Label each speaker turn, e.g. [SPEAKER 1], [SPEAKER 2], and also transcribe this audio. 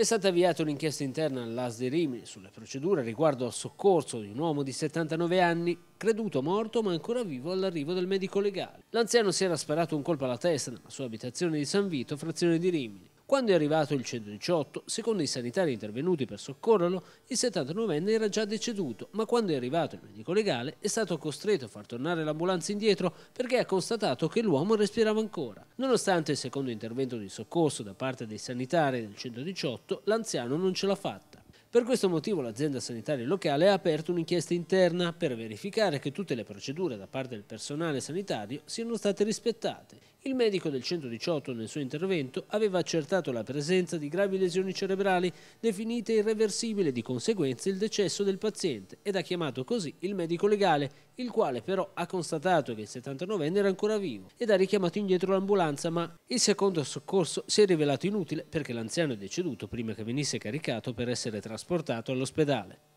[SPEAKER 1] È stata avviata un'inchiesta interna all'AS di Rimini sulle procedure riguardo al soccorso di un uomo di 79 anni, creduto morto ma ancora vivo all'arrivo del medico legale. L'anziano si era sparato un colpo alla testa nella sua abitazione di San Vito, frazione di Rimini. Quando è arrivato il 118, secondo i sanitari intervenuti per soccorrerlo, il 79enne era già deceduto, ma quando è arrivato il medico legale è stato costretto a far tornare l'ambulanza indietro perché ha constatato che l'uomo respirava ancora. Nonostante il secondo intervento di soccorso da parte dei sanitari del 118, l'anziano non ce l'ha fatta. Per questo motivo l'azienda sanitaria locale ha aperto un'inchiesta interna per verificare che tutte le procedure da parte del personale sanitario siano state rispettate. Il medico del 118 nel suo intervento aveva accertato la presenza di gravi lesioni cerebrali definite irreversibili e di conseguenza il decesso del paziente ed ha chiamato così il medico legale, il quale però ha constatato che il 79enne era ancora vivo ed ha richiamato indietro l'ambulanza ma il secondo soccorso si è rivelato inutile perché l'anziano è deceduto prima che venisse caricato per essere trasportato all'ospedale.